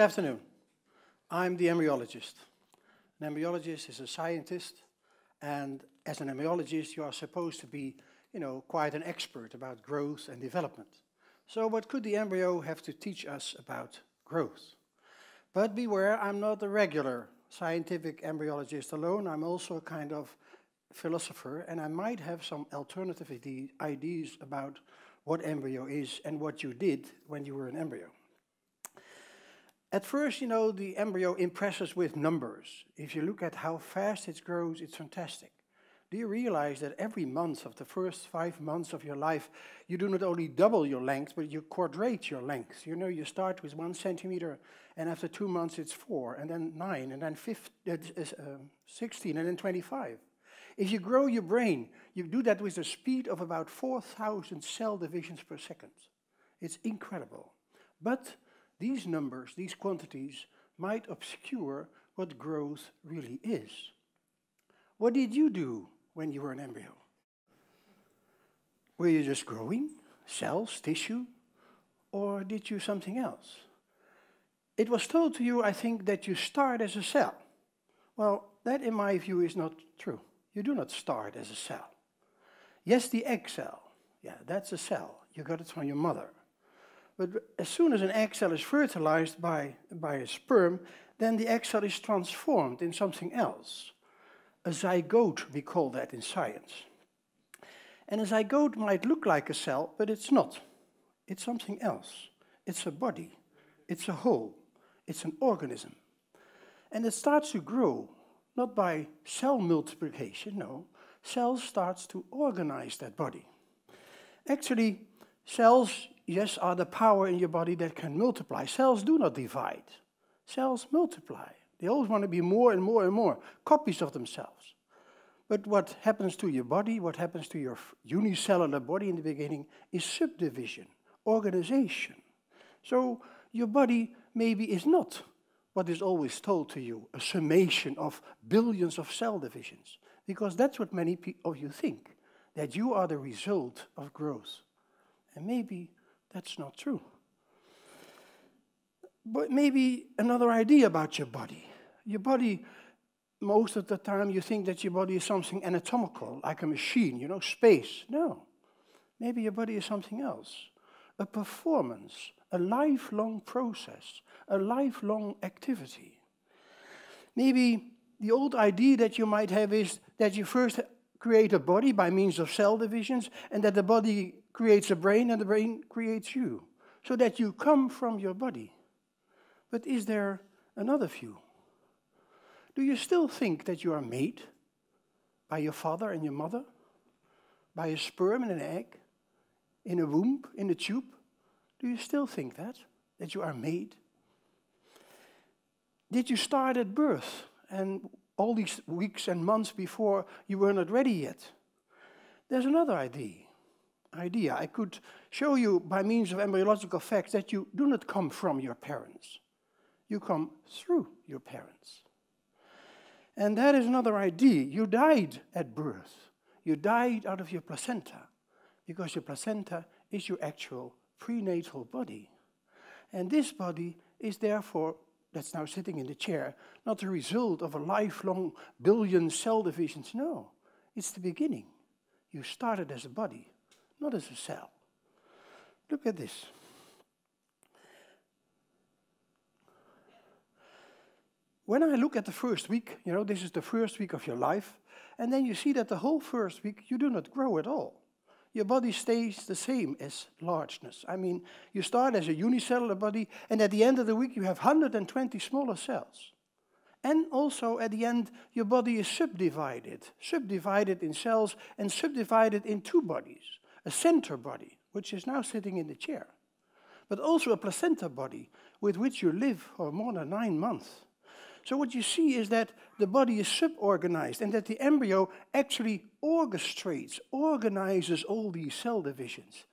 Good afternoon. I'm the embryologist. An embryologist is a scientist, and as an embryologist, you are supposed to be, you know, quite an expert about growth and development. So what could the embryo have to teach us about growth? But beware, I'm not a regular scientific embryologist alone. I'm also a kind of philosopher, and I might have some alternative ideas about what embryo is and what you did when you were an embryo. At first, you know, the embryo impresses with numbers. If you look at how fast it grows, it's fantastic. Do you realize that every month of the first five months of your life, you do not only double your length, but you quadrate your length? You know, you start with one centimeter, and after two months it's four, and then nine, and then 15, uh, uh, uh, 16, and then 25. If you grow your brain, you do that with a speed of about 4,000 cell divisions per second. It's incredible. But these numbers, these quantities, might obscure what growth really is. What did you do when you were an embryo? Were you just growing? Cells, tissue? Or did you something else? It was told to you, I think, that you start as a cell. Well, that in my view is not true. You do not start as a cell. Yes, the egg cell. Yeah, that's a cell. You got it from your mother. But as soon as an egg cell is fertilized by, by a sperm, then the egg cell is transformed in something else. A zygote, we call that in science. And a zygote might look like a cell, but it's not. It's something else. It's a body. It's a whole. It's an organism. And it starts to grow, not by cell multiplication, no. Cells starts to organize that body. Actually, cells yes, are the power in your body that can multiply. Cells do not divide. Cells multiply. They always want to be more and more and more, copies of themselves. But what happens to your body, what happens to your unicellular body in the beginning, is subdivision, organization. So your body maybe is not what is always told to you, a summation of billions of cell divisions, because that's what many of you think, that you are the result of growth. And maybe that's not true. But maybe another idea about your body. Your body, most of the time, you think that your body is something anatomical, like a machine, you know, space. No. Maybe your body is something else a performance, a lifelong process, a lifelong activity. Maybe the old idea that you might have is that you first create a body by means of cell divisions and that the body creates a brain and the brain creates you, so that you come from your body. But is there another view? Do you still think that you are made by your father and your mother, by a sperm and an egg, in a womb, in a tube? Do you still think that? That you are made? Did you start at birth and all these weeks and months before you were not ready yet? There's another idea idea. I could show you by means of embryological facts that you do not come from your parents. You come through your parents. And that is another idea. You died at birth. You died out of your placenta because your placenta is your actual prenatal body. And this body is therefore, that's now sitting in the chair, not the result of a lifelong billion cell divisions. No, it's the beginning. You started as a body not as a cell. Look at this. When I look at the first week, you know, this is the first week of your life, and then you see that the whole first week you do not grow at all. Your body stays the same as largeness. I mean, you start as a unicellular body, and at the end of the week you have 120 smaller cells. And also at the end, your body is subdivided, subdivided in cells and subdivided in two bodies a center body, which is now sitting in the chair, but also a placenta body with which you live for more than nine months. So what you see is that the body is suborganized and that the embryo actually orchestrates, organizes all these cell divisions.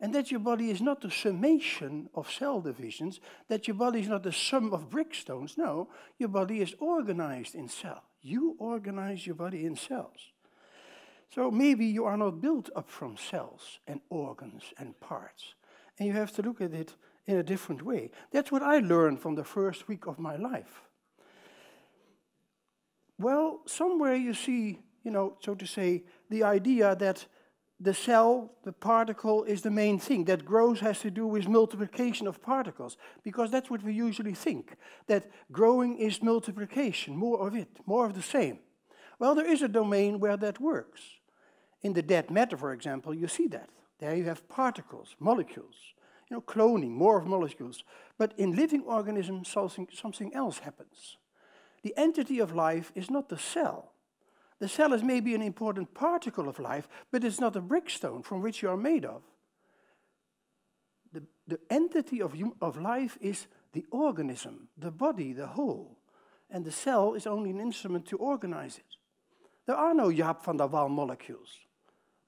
And that your body is not the summation of cell divisions, that your body is not the sum of brickstones. No, your body is organized in cell. You organize your body in cells. So maybe you are not built up from cells and organs and parts, and you have to look at it in a different way. That's what I learned from the first week of my life. Well, somewhere you see, you know, so to say, the idea that the cell, the particle, is the main thing. That growth has to do with multiplication of particles, because that's what we usually think that growing is multiplication, more of it, more of the same. Well, there is a domain where that works. In the dead matter, for example, you see that. There you have particles, molecules, you know, cloning, more of molecules. But in living organisms, something, something else happens. The entity of life is not the cell. The cell is maybe an important particle of life, but it's not a brickstone from which you are made of. The, the entity of, of life is the organism, the body, the whole. And the cell is only an instrument to organize it. There are no Yap van der Waal molecules.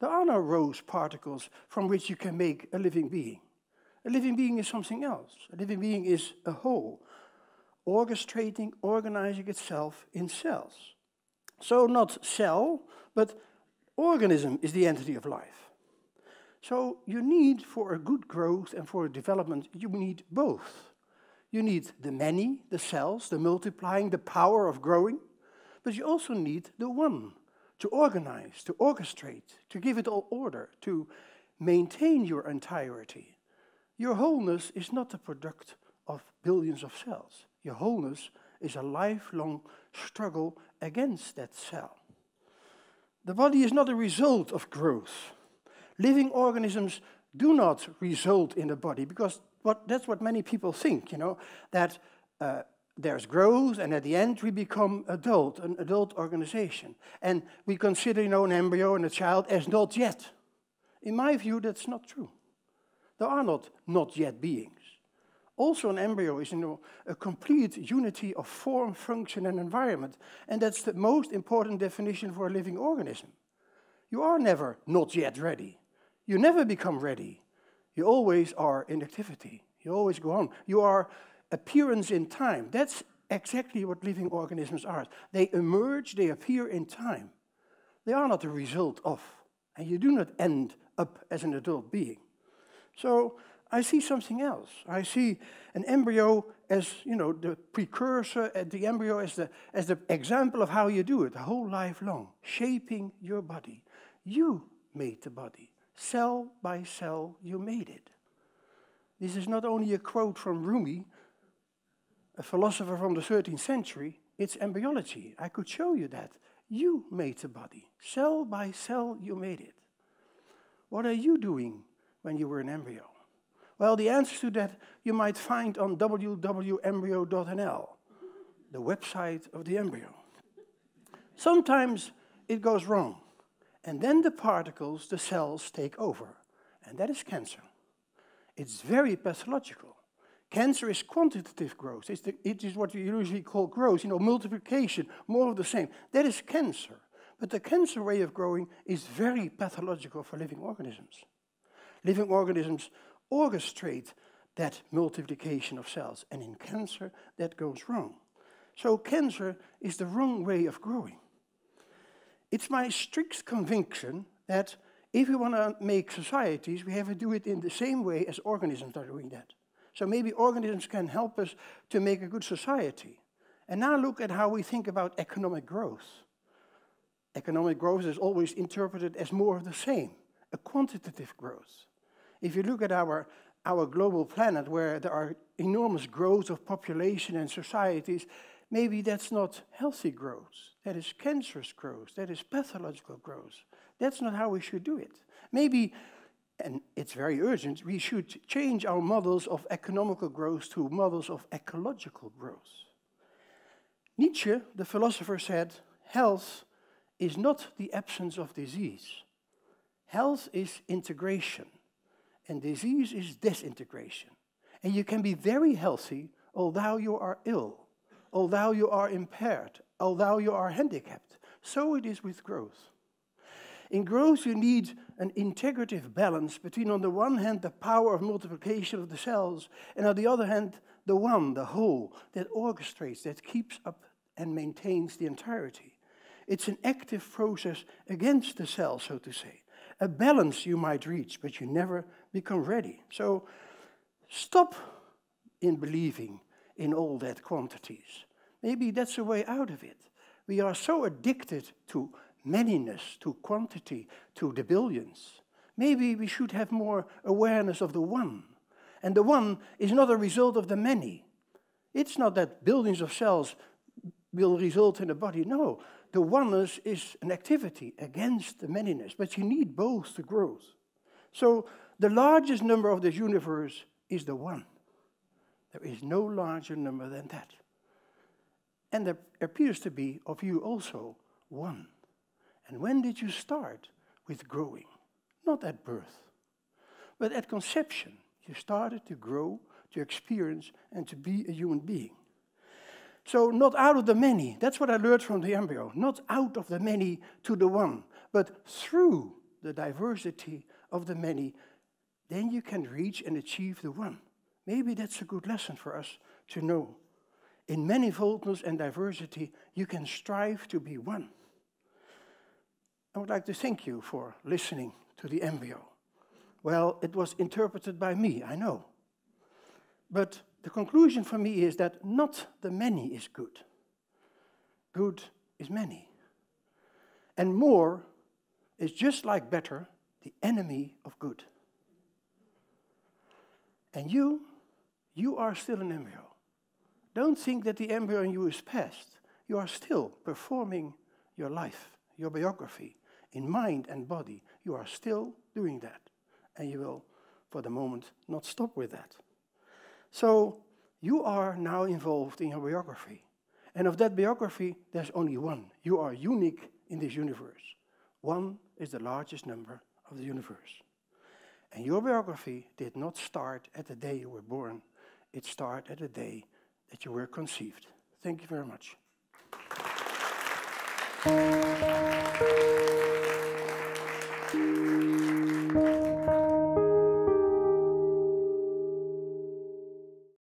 There are no rose particles from which you can make a living being. A living being is something else. A living being is a whole, orchestrating, organizing itself in cells. So, not cell, but organism is the entity of life. So, you need for a good growth and for a development, you need both. You need the many, the cells, the multiplying, the power of growing, but you also need the one to organize, to orchestrate, to give it all order, to maintain your entirety. Your wholeness is not the product of billions of cells. Your wholeness is a lifelong struggle against that cell. The body is not a result of growth. Living organisms do not result in the body because what, that's what many people think, you know, that uh, there's growth, and at the end we become adult, an adult organization. And we consider, you know, an embryo and a child as not yet. In my view, that's not true. There are not not yet beings. Also, an embryo is you know, a complete unity of form, function, and environment. And that's the most important definition for a living organism. You are never not yet ready. You never become ready. You always are in activity. You always go on. You are appearance in time. That's exactly what living organisms are. They emerge, they appear in time. They are not the result of, and you do not end up as an adult being. So I see something else. I see an embryo as you know the precursor, uh, the embryo as the as the example of how you do it, the whole life long, shaping your body. You made the body, cell by cell. You made it. This is not only a quote from Rumi, a philosopher from the 13th century, it's embryology. I could show you that. You made the body. Cell by cell, you made it. What are you doing when you were an embryo? Well, the answer to that you might find on www.embryo.nl, the website of the embryo. Sometimes it goes wrong, and then the particles, the cells, take over, and that is cancer. It's very pathological. Cancer is quantitative growth. It's the, it is what you usually call growth, you know, multiplication, more of the same. That is cancer. But the cancer way of growing is very pathological for living organisms. Living organisms orchestrate that multiplication of cells, and in cancer, that goes wrong. So cancer is the wrong way of growing. It's my strict conviction that if we want to make societies, we have to do it in the same way as organisms are doing that. So maybe organisms can help us to make a good society. And now look at how we think about economic growth. Economic growth is always interpreted as more of the same, a quantitative growth. If you look at our, our global planet, where there are enormous growth of population and societies, maybe that's not healthy growth. That is cancerous growth. That is pathological growth. That's not how we should do it. Maybe and it's very urgent, we should change our models of economical growth to models of ecological growth. Nietzsche, the philosopher, said, health is not the absence of disease. Health is integration, and disease is disintegration. And you can be very healthy although you are ill, although you are impaired, although you are handicapped. So it is with growth. In growth, you need an integrative balance between, on the one hand, the power of multiplication of the cells, and on the other hand, the one, the whole, that orchestrates, that keeps up and maintains the entirety. It's an active process against the cell, so to say. A balance you might reach, but you never become ready. So stop in believing in all that quantities. Maybe that's a way out of it. We are so addicted to manyness, to quantity, to the billions. Maybe we should have more awareness of the one. And the one is not a result of the many. It's not that billions of cells will result in a body. No, the oneness is an activity against the manyness, but you need both to grow. So the largest number of this universe is the one. There is no larger number than that. And there appears to be of you also one. And when did you start with growing? Not at birth, but at conception. You started to grow, to experience, and to be a human being. So, not out of the many, that's what I learned from the embryo, not out of the many to the one, but through the diversity of the many, then you can reach and achieve the one. Maybe that's a good lesson for us to know. In manifoldness and diversity, you can strive to be one. I would like to thank you for listening to the embryo. Well, it was interpreted by me, I know. But the conclusion for me is that not the many is good. Good is many. And more is just like better, the enemy of good. And you, you are still an embryo. Don't think that the embryo in you is past. You are still performing your life, your biography, in mind and body, you are still doing that. And you will, for the moment, not stop with that. So you are now involved in your biography. And of that biography, there's only one. You are unique in this universe. One is the largest number of the universe. And your biography did not start at the day you were born, it started at the day that you were conceived. Thank you very much.